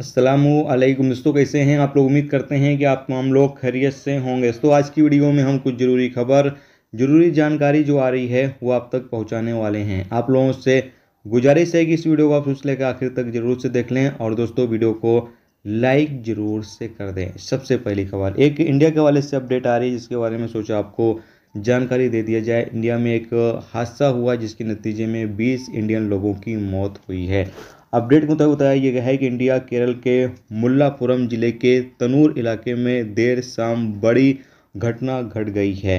असलम दोस्तों कैसे हैं आप लोग उम्मीद करते हैं कि आप तमाम लोग खैरियत से होंगे तो आज की वीडियो में हम कुछ ज़रूरी खबर ज़रूरी जानकारी जो आ रही है वो आप तक पहुंचाने वाले हैं आप लोगों से गुजारिश है कि इस वीडियो को आप सोच लेकर आखिर तक ज़रूर से देख लें और दोस्तों वीडियो को लाइक ज़रूर से कर दें सबसे पहली खबर एक इंडिया के वाले से अपडेट आ रही है जिसके बारे में सोचा आपको जानकारी दे दिया जाए इंडिया में एक हादसा हुआ जिसके नतीजे में बीस इंडियन लोगों की मौत हुई है अपडेट के मुताबिक बताया गया है कि इंडिया केरल के मुल्लापुरम जिले के तनूर इलाके में देर शाम बड़ी घटना घट गट गई है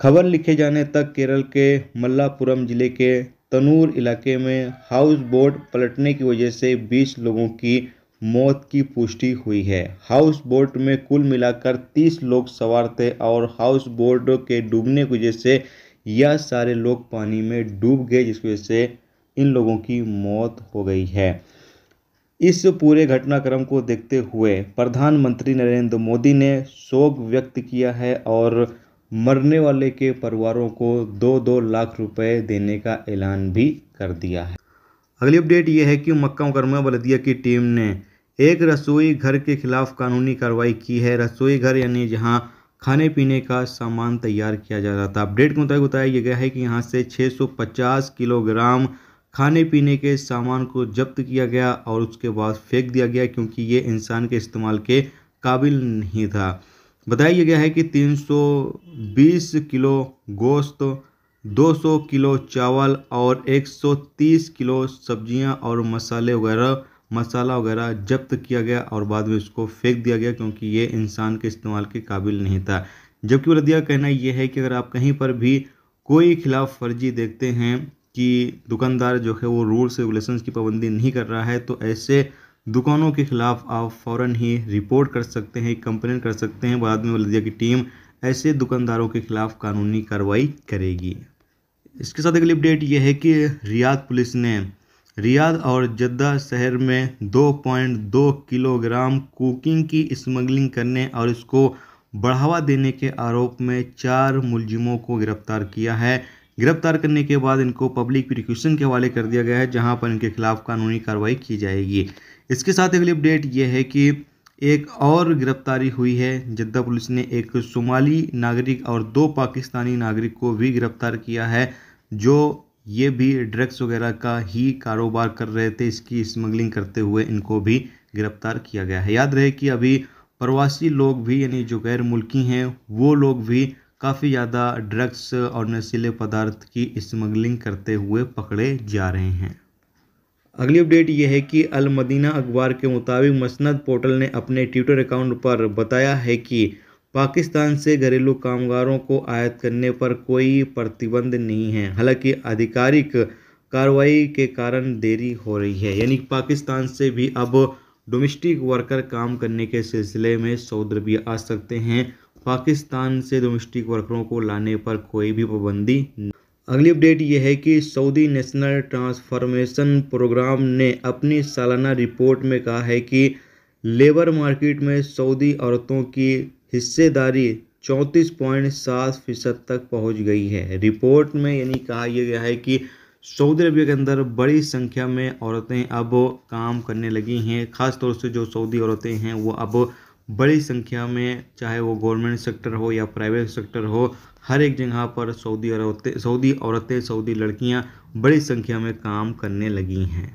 खबर लिखे जाने तक केरल के मल्लापुरम जिले के तनूर इलाके में हाउस बोट पलटने की वजह से 20 लोगों की मौत की पुष्टि हुई है हाउस बोट में कुल मिलाकर 30 लोग सवार थे और हाउस बोट के डूबने की वजह से यह सारे लोग पानी में डूब गए जिस वजह से इन लोगों की मौत हो गई है इस पूरे घटनाक्रम को देखते हुए प्रधानमंत्री नरेंद्र मोदी ने शोक व्यक्त किया है और मरने वाले के परिवारों को दो दो लाख रुपए देने का ऐलान भी कर दिया है अगली अपडेट ये है कि मक्का मुकरमा बलदिया की टीम ने एक रसोई घर के खिलाफ कानूनी कार्रवाई की है रसोई घर यानी जहां खाने पीने का सामान तैयार किया जा रहा था अपडेट के मुताबिक बताया गया है कि यहाँ से 650 किलोग्राम खाने पीने के सामान को जब्त किया गया और उसके बाद फेंक दिया गया क्योंकि ये इंसान के इस्तेमाल के काबिल नहीं था बताया गया है कि 320 किलो गोश्त 200 किलो चावल और 130 किलो सब्जियां और मसाले वगैरह मसाला वगैरह जब्त किया गया और बाद में उसको फेंक दिया गया क्योंकि ये इंसान के इस्तेमाल के काबिल नहीं था जबकि वलदिया कहना यह है कि अगर आप कहीं पर भी कोई खिलाफ वर्जी देखते हैं कि दुकानदार जो है वो रूल्स रेगुलेशंस की पाबंदी नहीं कर रहा है तो ऐसे दुकानों के खिलाफ आप फ़ौर ही रिपोर्ट कर सकते हैं कंप्लेन कर सकते हैं बाद में बल्दिया की टीम ऐसे दुकानदारों के खिलाफ कानूनी कार्रवाई करेगी इसके साथ अगली अपडेट यह है कि रियाद पुलिस ने रियाद और जद्दा शहर में 2.2 किलोग्राम कुकिंग की स्मगलिंग करने और इसको बढ़ावा देने के आरोप में चार मुलजिमों को गिरफ्तार किया है गिरफ्तार करने के बाद इनको पब्लिक प्रिक्यूशन के हवाले कर दिया गया है जहां पर इनके खिलाफ कानूनी कार्रवाई की जाएगी इसके साथ अगली अपडेट ये है कि एक और गिरफ्तारी हुई है जद्दा पुलिस ने एक सोमाली नागरिक और दो पाकिस्तानी नागरिक को भी गिरफ्तार किया है जो ये भी ड्रग्स वगैरह का ही कारोबार कर रहे थे इसकी स्मगलिंग करते हुए इनको भी गिरफ्तार किया गया है याद रहे कि अभी प्रवासी लोग भी यानी जो गैर मुल्की हैं वो लोग भी काफ़ी ज़्यादा ड्रग्स और नशीले पदार्थ की स्मगलिंग करते हुए पकड़े जा रहे हैं अगली अपडेट यह है कि अल मदीना अखबार के मुताबिक मसनद पोर्टल ने अपने ट्विटर अकाउंट पर बताया है कि पाकिस्तान से घरेलू कामगारों को आयात करने पर कोई प्रतिबंध नहीं है हालांकि आधिकारिक कार्रवाई के कारण देरी हो रही है यानी पाकिस्तान से भी अब डोमेस्टिक वर्कर काम करने के सिलसिले में सऊदी अरबिया आ सकते हैं पाकिस्तान से डोमेस्टिक वर्करों को लाने पर कोई भी पाबंदी अगली अपडेट यह है कि सऊदी नेशनल ट्रांसफॉर्मेशन प्रोग्राम ने अपनी सालाना रिपोर्ट में कहा है कि लेबर मार्केट में सऊदी औरतों की हिस्सेदारी चौंतीस पॉइंट सात फीसद तक पहुंच गई है रिपोर्ट में यानी कहा यह गया है कि सऊदी अरबिया के अंदर बड़ी संख्या में औरतें अब काम करने लगी हैं खासतौर से जो सऊदी औरतें हैं वो अब बड़ी संख्या में चाहे वो गवर्नमेंट सेक्टर हो या प्राइवेट सेक्टर हो हर एक जगह पर सऊदी औरतें सऊदी औरतें सऊदी लड़कियां बड़ी संख्या में काम करने लगी हैं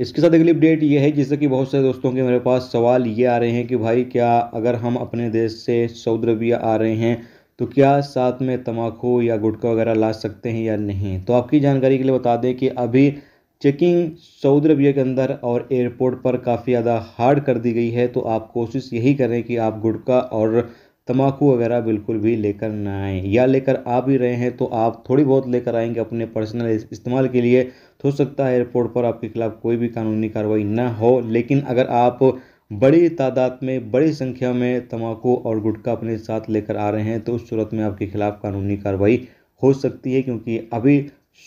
इसके साथ अगली अपडेट ये है जिससे कि बहुत सारे दोस्तों के मेरे पास सवाल ये आ रहे हैं कि भाई क्या अगर हम अपने देश से सऊदी अरबिया आ रहे हैं तो क्या साथ में तम्बाकू या गुटखा वगैरह ला सकते हैं या नहीं तो आपकी जानकारी के लिए बता दें कि अभी चेकिंग सऊदी अरबिया के अंदर और एयरपोर्ट पर काफ़ी ज़्यादा हार्ड कर दी गई है तो आप कोशिश यही करें कि आप गुटखा और तम्बाकू वगैरह बिल्कुल भी लेकर ना आएँ या लेकर आ भी रहे हैं तो आप थोड़ी बहुत लेकर आएंगे अपने पर्सनल इस्तेमाल के लिए तो हो सकता है एयरपोर्ट पर आपके खिलाफ कोई भी कानूनी कार्रवाई ना हो लेकिन अगर आप बड़ी तादाद में बड़ी संख्या में तम्बाकू और गुटखा अपने साथ लेकर आ रहे हैं तो उस सूरत में आपके खिलाफ कानूनी कार्रवाई हो सकती है क्योंकि अभी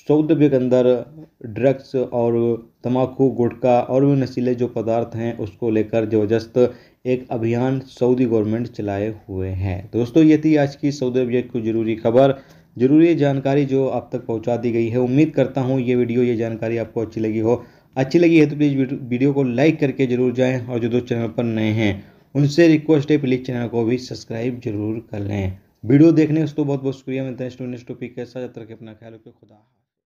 सौंदर्य के अंदर ड्रग्स और तम्बाकू गुटखा और भी नशीले जो पदार्थ हैं उसको लेकर ज़बरदस्त एक अभियान सऊदी गवर्नमेंट चलाए हुए हैं दोस्तों ये थी आज की सऊदी अरबिया की ज़रूरी खबर ज़रूरी जानकारी जो आप तक पहुंचा दी गई है उम्मीद करता हूँ ये वीडियो ये जानकारी आपको अच्छी लगी हो अच्छी लगी है तो प्लीज़ वीडियो को लाइक करके जरूर जाएँ और जो दोस्त चैनल पर नए हैं उनसे रिक्वेस्ट है प्लीज़ चैनल को भी सब्सक्राइब जरूर कर लें वीडियो देखने का तो बहुत बहुत शुक्रिया मिलता है स्टूडेंट टॉपिक के साथ तक अपना ख्याल रखें खुदा